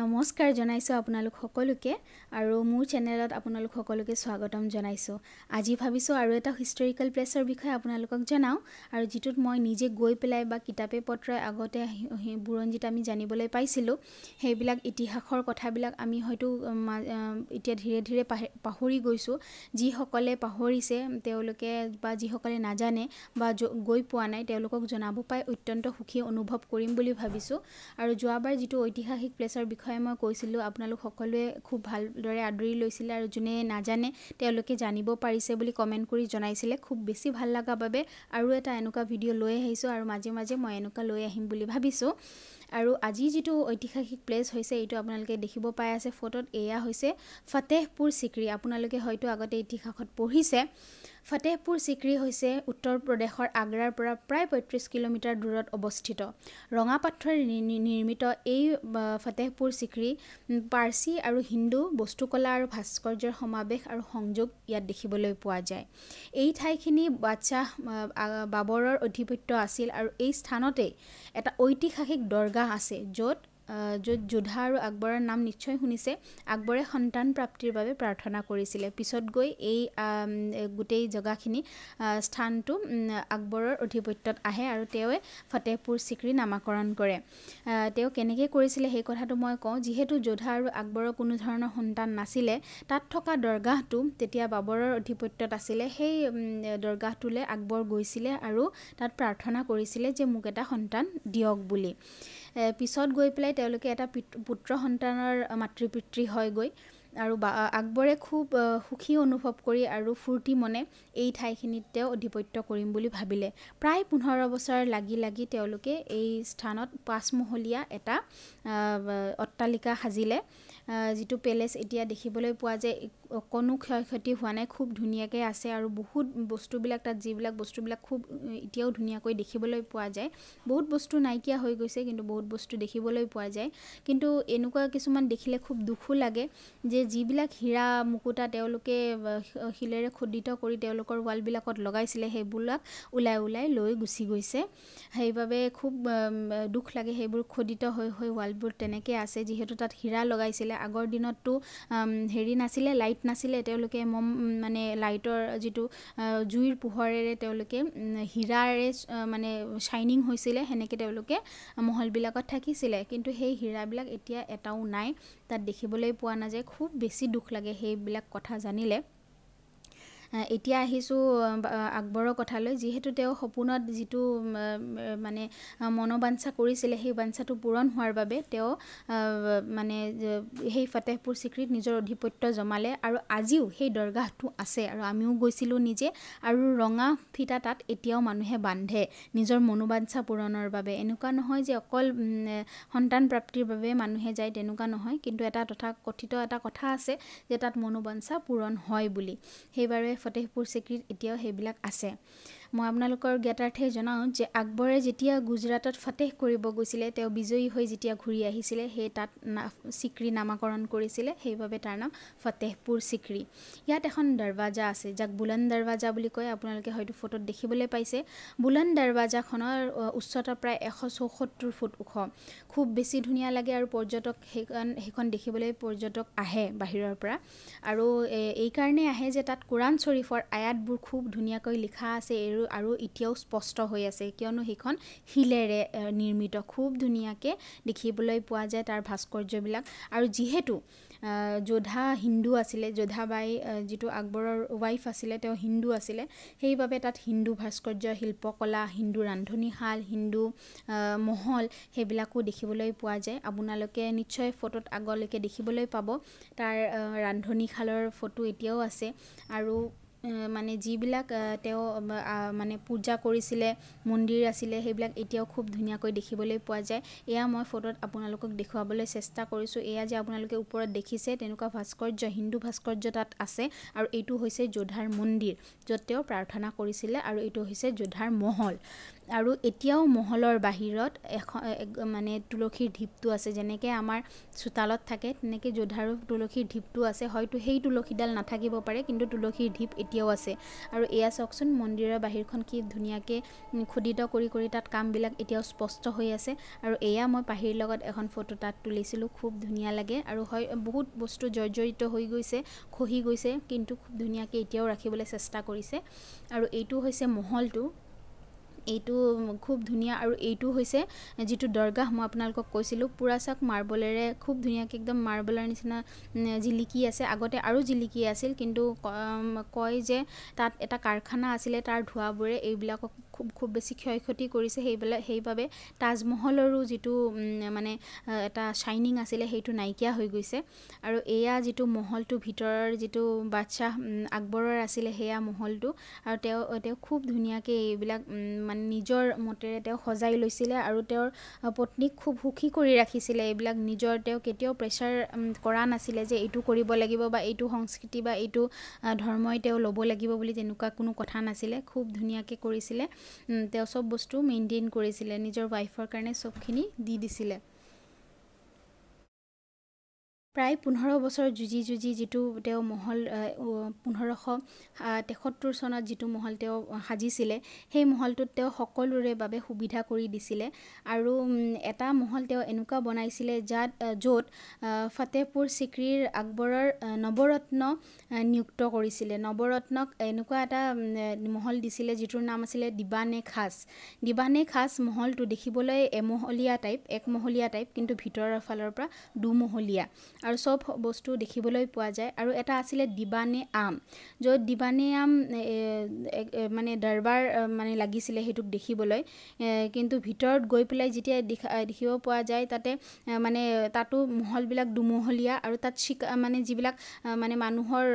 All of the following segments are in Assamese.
নমস্কাৰ জনাইছোঁ আপোনালোক সকলোকে আৰু মোৰ চেনেলত আপোনালোক সকলোকে স্বাগতম জনাইছোঁ আজি ভাবিছোঁ আৰু এটা হিষ্টৰিকেল প্লেচৰ বিষয়ে আপোনালোকক জনাওঁ আৰু যিটোত মই নিজে গৈ পেলাই বা কিতাপে পত্ৰই আগতে বুৰঞ্জীত আমি জানিবলৈ পাইছিলোঁ সেইবিলাক ইতিহাসৰ কথাবিলাক আমি হয়তো এতিয়া ধীৰে ধীৰে পাহৰি গৈছোঁ যিসকলে পাহৰিছে তেওঁলোকে বা যিসকলে নাজানে বা গৈ পোৱা নাই তেওঁলোকক জনাব পাই অত্যন্ত সুখী অনুভৱ কৰিম বুলি ভাবিছোঁ আৰু যোৱাবাৰ যিটো ঐতিহাসিক প্লেছৰ বিষয়ে বিষয়ে মই কৈছিলোঁ আপোনালোক সকলোৱে খুব ভালদৰে আদৰি লৈছিলে আৰু যোনে নাজানে তেওঁলোকে জানিব পাৰিছে বুলি কমেণ্ট কৰি জনাইছিলে খুব বেছি ভাল লগা বাবে আৰু এটা এনেকুৱা ভিডিঅ' লৈ আহিছোঁ আৰু মাজে মাজে মই এনেকুৱা লৈ আহিম বুলি ভাবিছোঁ আৰু আজি যিটো ঐতিহাসিক প্লেচ হৈছে এইটো আপোনালোকে দেখিব পাই আছে ফটোত এয়া হৈছে ফাতেহপুৰ চিকৰি আপোনালোকে হয়তো আগতে ইতিহাসত পঢ়িছে ফাতেহপুৰ চিকৰি হৈছে উত্তৰ প্ৰদেশৰ আগ্ৰাৰ পৰা প্ৰায় পঁয়ত্ৰিছ কিলোমিটাৰ দূৰত অৱস্থিত ৰঙা পাথৰেৰে নিৰ্মিত এই ফাতেহপুৰ চিকৰি পাৰ্চী আৰু হিন্দু বস্তুকলা আৰু ভাস্কৰ্যৰ সমাৱেশ আৰু সংযোগ ইয়াত দেখিবলৈ পোৱা যায় এই ঠাইখিনি বাদশ্বাহ বাবৰৰ আধিপত্য আছিল আৰু এই স্থানতেই এটা ঐতিহাসিক দৰ্গা जगह आसे जो য'ত যোধা আৰু আকবৰৰ নাম নিশ্চয় শুনিছে আকবৰে সন্তান প্ৰাপ্তিৰ বাবে প্ৰাৰ্থনা কৰিছিলে পিছত গৈ এই গোটেই জেগাখিনি স্থানটো আকবৰৰ আধিপত্যত আহে আৰু তেওঁ ফতেহপুৰ চিকৰি নামাকৰণ কৰে তেওঁ কেনেকৈ কৰিছিলে সেই কথাটো মই কওঁ যিহেতু যোধা আৰু আকবৰৰ কোনো ধৰণৰ সন্তান নাছিলে তাত থকা দৰগাহটো তেতিয়া বাবৰৰ আধিপত্যত আছিলে সেই দৰগাহটোলৈ আকবৰ গৈছিলে আৰু তাত প্ৰাৰ্থনা কৰিছিলে যে মোক এটা সন্তান দিয়ক বুলি পিছত গৈ পেলাই তেওঁলোকে এটা পিতৃ পুত্ৰ সন্তানৰ মাতৃ পিতৃ হয়গৈ আৰু আকবৰে খুব সুখী অনুভৱ কৰি আৰু ফূৰ্তি মনে এই ঠাইখিনিত তেওঁ আধিপত্য কৰিম বুলি ভাবিলে প্ৰায় পোন্ধৰ বছৰ লাগি লাগি তেওঁলোকে এই স্থানত পাঁচমহলীয়া এটা অট্টালিকা সাজিলে যিটো পেলেচ এতিয়া দেখিবলৈ পোৱা যায় অকণো ক্ষয় ক্ষতি হোৱা নাই খুব ধুনীয়াকৈ আছে আৰু বহুত বস্তুবিলাক তাত যিবিলাক বস্তুবিলাক খুব এতিয়াও ধুনীয়াকৈ দেখিবলৈ পোৱা যায় বহুত বস্তু নাইকিয়া হৈ গৈছে কিন্তু বহুত বস্তু দেখিবলৈ পোৱা যায় কিন্তু এনেকুৱা কিছুমান দেখিলে খুব দুখো লাগে যে যিবিলাক হীৰা মুকুতা তেওঁলোকে শিলেৰে খোদিত কৰি তেওঁলোকৰ ৱালবিলাকত লগাইছিলে সেইবিলাক ওলাই ওলাই লৈ গুচি গৈছে সেইবাবে খুব দুখ লাগে সেইবোৰ খোদিত হৈ হৈ ৱালবোৰ তেনেকৈ আছে যিহেতু তাত হীৰা লগাইছিলে আগৰ দিনততো হেৰি নাছিলে লাইট নাছিলে তেওঁলোকে মম মানে লাইটৰ যিটো জুইৰ পোহৰেৰে তেওঁলোকে হীৰাৰে মানে শ্বাইনিং হৈছিলে সেনেকৈ তেওঁলোকে মহলবিলাকত থাকিছিলে কিন্তু সেই হীৰাবিলাক এতিয়া এটাও নাই তাত দেখিবলৈ পোৱা নাযায় খুব বেছি দুখ লাগে সেইবিলাক কথা জানিলে এতিয়া আহিছোঁ আকবৰৰ কথালৈ যিহেতু তেওঁ সপোনত যিটো মানে মনোবাঞ্ছা কৰিছিলে সেই বাঞ্ছাটো পূৰণ হোৱাৰ বাবে তেওঁ মানে সেই ফাতেহপুৰ চিক্ৰীত নিজৰ আধিপত্য জমালে আৰু আজিও সেই দৰগাহটো আছে আৰু আমিও গৈছিলোঁ নিজে আৰু ৰঙা ফিটা তাত এতিয়াও মানুহে বান্ধে নিজৰ মনোবাঞ্ছা পূৰণৰ বাবে এনেকুৱা নহয় যে অকল সন্তান প্ৰাপ্তিৰ বাবে মানুহে যায় তেনেকুৱা নহয় কিন্তু এটা তথা কথিত এটা কথা আছে যে তাত মনোবাঞ্ছা পূৰণ হয় বুলি সেইবাবে ফতেহপুৰ চিক্ৰীত এতিয়াও সেইবিলাক আছে মই আপোনালোকৰ জ্ঞাতাৰ্থে জনাওঁ যে আকবৰে যেতিয়া গুজৰাটত ফাতেহ কৰিব গৈছিলে তেওঁ বিজয়ী হৈ যেতিয়া ঘূৰি আহিছিলে সেই তাত চিকৰি নামাকৰণ কৰিছিলে সেইবাবে তাৰ নাম ফতেহপুৰ চিকৰি ইয়াত এখন দৰৱাজা আছে যাক বুলন দৰৱাজা বুলি কয় আপোনালোকে হয়তো ফটোত দেখিবলৈ পাইছে বুলন দৰৱাজাখনৰ উচ্চতা প্ৰায় এশ চৌসত্তৰ ফুট ওখ খুব বেছি ধুনীয়া লাগে আৰু পৰ্যটক সেইখন সেইখন দেখিবলৈ পৰ্যটক আহে বাহিৰৰ পৰা আৰু এইকাৰণেই আহে যে তাত কোৰাণ শ্বৰীফৰ আয়াতবোৰ খুব ধুনীয়াকৈ লিখা আছে এই আৰু আৰু এতিয়াও স্পষ্ট হৈ আছে কিয়নো সেইখন শিলেৰে নিৰ্মিত খুব ধুনীয়াকৈ দেখিবলৈ পোৱা যায় তাৰ ভাস্কৰ্যবিলাক আৰু যিহেতু যোধা হিন্দু আছিলে যোধাবাই যিটো আকবৰৰ ৱাইফ আছিলে তেওঁ হিন্দু আছিলে সেইবাবে তাত হিন্দু ভাস্কৰ্য শিল্পকলা হিন্দু ৰান্ধনীশাল হিন্দু মহল সেইবিলাকো দেখিবলৈ পোৱা যায় আপোনালোকে নিশ্চয় ফটোত আগলৈকে দেখিবলৈ পাব তাৰ ৰান্ধনীশালৰ ফটো এতিয়াও আছে আৰু মানে যিবিলাক তেওঁ মানে পূজা কৰিছিলে মন্দিৰ আছিলে সেইবিলাক এতিয়াও খুব ধুনীয়াকৈ দেখিবলৈ পোৱা যায় এয়া মই ফটোত আপোনালোকক দেখুৱাবলৈ চেষ্টা কৰিছোঁ এয়া যে আপোনালোকে ওপৰত দেখিছে তেনেকুৱা ভাস্কৰ্য হিন্দু ভাস্কৰ্য তাত আছে আৰু এইটো হৈছে যোধাৰ মন্দিৰ য'ত তেওঁ প্ৰাৰ্থনা কৰিছিলে আৰু এইটো হৈছে যোধাৰ মহল আৰু এতিয়াও মহলৰ বাহিৰত এখন মানে তুলসীৰ ঢিপটো আছে যেনেকৈ আমাৰ চোতালত থাকে তেনেকৈ যোধাৰু তুলসীৰ ঢিপটো আছে হয়তো সেই তুলসীডাল নাথাকিব পাৰে কিন্তু তুলসীৰ ঢিপ এতিয়াও আছে আৰু এয়া চাওকচোন মন্দিৰৰ বাহিৰখন কি ধুনীয়াকৈ খোদিত কৰি কৰি তাত কামবিলাক এতিয়াও স্পষ্ট হৈ আছে আৰু এয়া মই পাহিৰ লগত এখন ফটো তাত তুলিছিলোঁ খুব ধুনীয়া লাগে আৰু হয় বহুত বস্তু জৰ্জৰিত হৈ গৈছে খহি গৈছে কিন্তু খুব ধুনীয়াকৈ এতিয়াও ৰাখিবলৈ চেষ্টা কৰিছে আৰু এইটো হৈছে মহলটো এইটো খুব ধুনীয়া আৰু এইটো হৈছে যিটো দৰগাহ মই আপোনালোকক কৈছিলোঁ পুৰাচাক মাৰ্বলেৰে খুব ধুনীয়াকৈ একদম মাৰ্বলৰ নিচিনা জিলিকি আছে আগতে আৰু জিলিকি আছিল কিন্তু কয় যে তাত এটা কাৰখানা আছিলে তাৰ ধোঁৱাবোৰে এইবিলাকক খুব খুব বেছি ক্ষয় ক্ষতি কৰিছে সেইবিলাক সেইবাবে তাজমহলৰো যিটো মানে এটা শ্বাইনিং আছিলে সেইটো নাইকিয়া হৈ গৈছে আৰু এয়া যিটো মহলটো ভিতৰৰ যিটো বাদশ্বাহ আকবৰৰ আছিলে সেয়া মহলটো আৰু তেওঁ তেওঁ খুব ধুনীয়াকৈ এইবিলাক মানে নিজৰ মতেৰে তেওঁ সজাই লৈছিলে আৰু তেওঁৰ পত্নীক খুব সুখী কৰি ৰাখিছিলে এইবিলাক নিজৰ তেওঁ কেতিয়াও প্ৰেছাৰ কৰা নাছিলে যে এইটো কৰিব লাগিব বা এইটো সংস্কৃতি বা এইটো ধৰ্মই তেওঁ ল'ব লাগিব বুলি তেনেকুৱা কোনো কথা নাছিলে খুব ধুনীয়াকৈ কৰিছিলে তেওঁ চব বস্তু মেইনটেইন কৰিছিলে নিজৰ ৱাইফৰ কাৰণে চবখিনি দি দিছিলে প্ৰায় পোন্ধৰ বছৰ যুঁজি যুঁজি যিটো তেওঁ মহল পোন্ধৰশ তেসত্তৰ চনত যিটো মহল তেওঁ সাজিছিলে সেই মহলটোত তেওঁ সকলোৰে বাবে সুবিধা কৰি দিছিলে আৰু এটা মহল তেওঁ এনেকুৱা বনাইছিলে যাত য'ত ফতেহপুৰ চিক্ৰীৰ আকবৰৰ নৱৰত্ন নিযুক্ত কৰিছিলে নৱৰত্নক এনেকুৱা এটা মহল দিছিলে যিটোৰ নাম আছিলে দিবানে খাচ দিবানে খাছ মহলটো দেখিবলৈ এমহলীয়া টাইপ একমহলীয়া টাইপ কিন্তু ভিতৰৰ ফালৰ পৰা দুমহলীয়া আৰু চব বস্তু দেখিবলৈ পোৱা যায় আৰু এটা আছিলে দিবানে আম য'ত দিবানে আম মানে দৰবাৰ মানে লাগিছিলে সেইটোক দেখিবলৈ কিন্তু ভিতৰত গৈ পেলাই যেতিয়া দেখা দেখিব পোৱা যায় তাতে মানে তাতো মহলবিলাক দুমহলীয়া আৰু তাত চিকা মানে যিবিলাক মানে মানুহৰ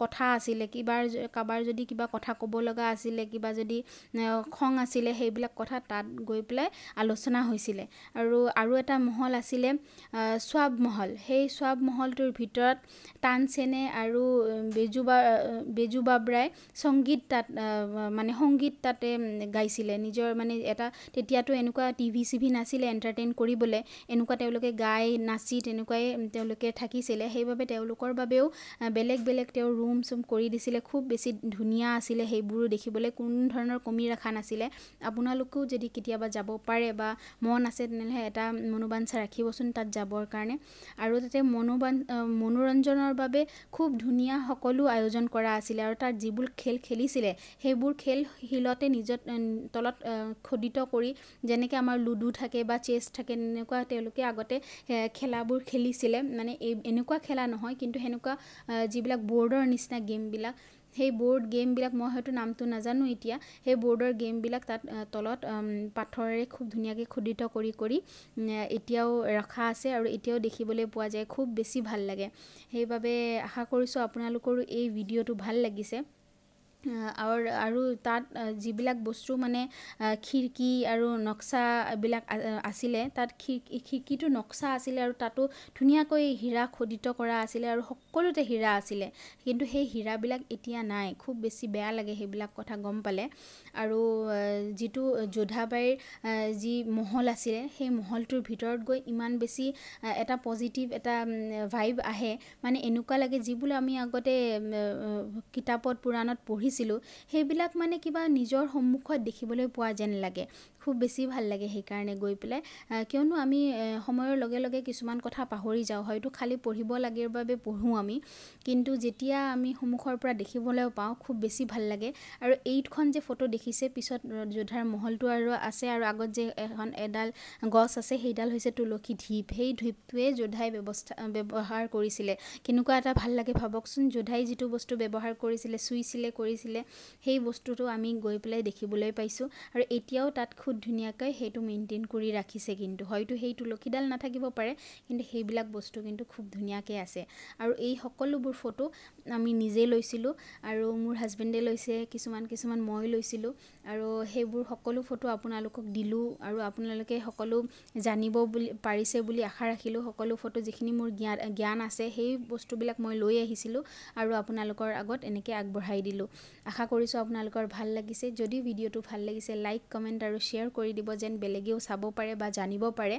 কথা আছিলে কিবা কাৰোবাৰ যদি কিবা কথা ক'ব লগা আছিলে কিবা যদি খং আছিলে সেইবিলাক কথা তাত গৈ পেলাই আলোচনা হৈছিলে আৰু আৰু এটা মহল আছিলে চোৱাব মহল সেই চোৱাব মহলটোৰ ভিতৰত তানচেনে আৰু বেজুবা বেজুবাবৰাই সংগীত তাত মানে সংগীত তাতে গাইছিলে নিজৰ মানে এটা তেতিয়াতো এনেকুৱা টিভি চিভি নাছিলে এণ্টাৰটেইন কৰিবলৈ এনেকুৱা তেওঁলোকে গাই নাচি তেনেকুৱাই তেওঁলোকে থাকিছিলে সেইবাবে তেওঁলোকৰ বাবেও বেলেগ বেলেগ তেওঁ ৰুম চুম কৰি দিছিলে খুব বেছি ধুনীয়া আছিলে সেইবোৰো দেখিবলৈ কোনো ধৰণৰ কমি ৰখা নাছিলে আপোনালোকেও যদি কেতিয়াবা যাব পাৰে বা মন আছে তেনেহ'লে এটা মনোবাঞ্চা ৰাখিবচোন তাত যাবৰ কাৰণে আৰু আৰু তাতে মনোবান মনোৰঞ্জনৰ বাবে খুব ধুনীয়া সকলো আয়োজন কৰা আছিলে আৰু তাত যিবোৰ খেল খেলিছিলে সেইবোৰ খেল শিলতে নিজত তলত খোদিত কৰি যেনেকৈ আমাৰ লুডু থাকে বা চেছ থাকে তেনেকুৱা তেওঁলোকে আগতে খেলাবোৰ খেলিছিলে মানে এই এনেকুৱা খেলা নহয় কিন্তু সেনেকুৱা যিবিলাক বৰ্ডৰ নিচিনা গেমবিলাক সেই বৰ্ড গেমবিলাক মই হয়তো নামটো নাজানো এতিয়া সেই বৰ্ডৰ গেমবিলাক তাত তলত পাথৰেৰে খুব ধুনীয়াকৈ খোদিত কৰি কৰি এতিয়াও ৰখা আছে আৰু এতিয়াও দেখিবলৈ পোৱা যায় খুব বেছি ভাল লাগে সেইবাবে আশা কৰিছোঁ আপোনালোকৰো এই ভিডিঅ'টো ভাল লাগিছে আৰু তাত যিবিলাক বস্তু মানে খিৰিকী আৰু নক্সাবিলাক আছিলে তাত খিৰিকী খিৰিকীটো নক্সা আছিলে আৰু তাতো ধুনীয়াকৈ হীৰা খোদিত কৰা আছিলে আৰু সকলোতে হীৰা আছিলে কিন্তু সেই হীৰাবিলাক এতিয়া নাই খুব বেছি বেয়া লাগে সেইবিলাক কথা গম পালে আৰু যিটো যোধাবাইৰ যি মহল আছিলে সেই মহলটোৰ ভিতৰত গৈ ইমান বেছি এটা পজিটিভ এটা ভাইব আহে মানে এনেকুৱা লাগে যিবোৰ আমি আগতে কিতাপত পুৰাণত পঢ়ি দেখিছিলোঁ সেইবিলাক মানে কিবা নিজৰ সন্মুখত দেখিবলৈ পোৱা যেন লাগে খুব বেছি ভাল লাগে সেইকাৰণে গৈ পেলাই কিয়নো আমি সময়ৰ লগে লগে কিছুমান কথা পাহৰি যাওঁ হয়তো খালী পঢ়িব লাগে বাবে পঢ়োঁ আমি কিন্তু যেতিয়া আমি সন্মুখৰ পৰা দেখিবলৈ পাওঁ খুব বেছি ভাল লাগে আৰু এইটখন যে ফটো দেখিছে পিছত যোধাৰ মহলটো আৰু আছে আৰু আগত যে এখন এডাল গছ আছে সেইডাল হৈছে তুলসী ঢিপ সেই ঢিপটোৱে যোধাই ব্যৱস্থা ব্যৱহাৰ কৰিছিলে কেনেকুৱা এটা ভাল লাগে ভাবকচোন যোধাই যিটো বস্তু ব্যৱহাৰ কৰিছিলে চুইছিলে কৰি আছিলে সেই বস্তুটো আমি গৈ পেলাই দেখিবলৈ পাইছোঁ আৰু এতিয়াও তাত খুব ধুনীয়াকৈ সেইটো মেইনটেইন কৰি ৰাখিছে কিন্তু হয়তো সেই তুলসীডাল নাথাকিব পাৰে কিন্তু সেইবিলাক বস্তু কিন্তু খুব ধুনীয়াকৈ আছে আৰু এই সকলোবোৰ ফটো আমি নিজে লৈছিলোঁ আৰু মোৰ হাজবেণ্ডে লৈছে কিছুমান কিছুমান মই লৈছিলোঁ আৰু সেইবোৰ সকলো ফটো আপোনালোকক দিলোঁ আৰু আপোনালোকে সকলো জানিব বুলি পাৰিছে বুলি আশা ৰাখিলোঁ সকলো ফটো যিখিনি মোৰ জ্ঞান জ্ঞান আছে সেই বস্তুবিলাক মই লৈ আহিছিলোঁ আৰু আপোনালোকৰ আগত এনেকৈ আগবঢ়াই দিলোঁ আশা কৰিছোঁ আপোনালোকৰ ভাল লাগিছে যদি ভিডিঅ'টো ভাল লাগিছে লাইক কমেণ্ট আৰু শ্বেয়াৰ কৰি দিব যেন বেলেগেও চাব পাৰে বা জানিব পাৰে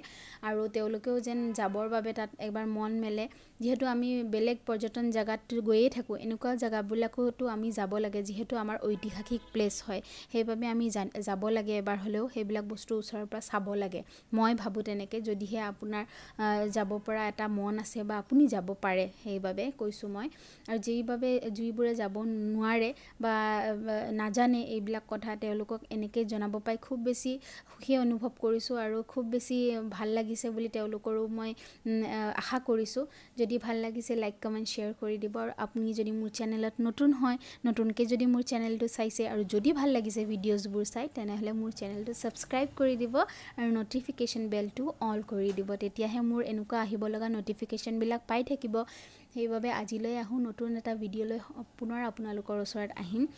আৰু তেওঁলোকেও যেন যাবৰ বাবে তাত এবাৰ মন মেলে যিহেতু আমি বেলেগ পৰ্যটন জেগাত গৈয়ে থাকোঁ এনেকুৱা জেগাবিলাকতো আমি যাব লাগে যিহেতু আমাৰ ঐতিহাসিক প্লেচ হয় সেইবাবে আমি যাব লাগে এবাৰ হ'লেও সেইবিলাক বস্তু ওচৰৰ পৰা চাব লাগে মই ভাবোঁ তেনেকৈ যদিহে আপোনাৰ যাব পৰা এটা মন আছে বা আপুনি যাব পাৰে সেইবাবে কৈছোঁ মই আৰু যিবাবে যিবোৰে যাব নোৱাৰে বা নাজানে এইবিলাক কথা তেওঁলোকক এনেকৈ জনাব পাই খুব বেছি সুখী অনুভৱ কৰিছোঁ আৰু খুব বেছি ভাল লাগিছে বুলি তেওঁলোকৰো মই আশা কৰিছোঁ যদি ভাল লাগিছে লাইক কমেণ্ট শ্বেয়াৰ কৰি দিব আৰু আপুনি যদি মোৰ চেনেলত নতুন হয় নতুনকৈ যদি মোৰ চেনেলটো চাইছে আৰু যদি ভাল লাগিছে ভিডিঅ'জবোৰ চাই তেনেহ'লে মোৰ চেনেলটো ছাবস্ক্ৰাইব কৰি দিব আৰু নটিফিকেশ্যন বেলটো অল কৰি দিব তেতিয়াহে মোৰ এনেকুৱা আহিব লগা নটিফিকেশ্যনবিলাক পাই থাকিব সেইবাবে আজিলৈ আহোঁ নতুন এটা ভিডিঅ'লৈ পুনৰ আপোনালোকৰ ওচৰত আহিম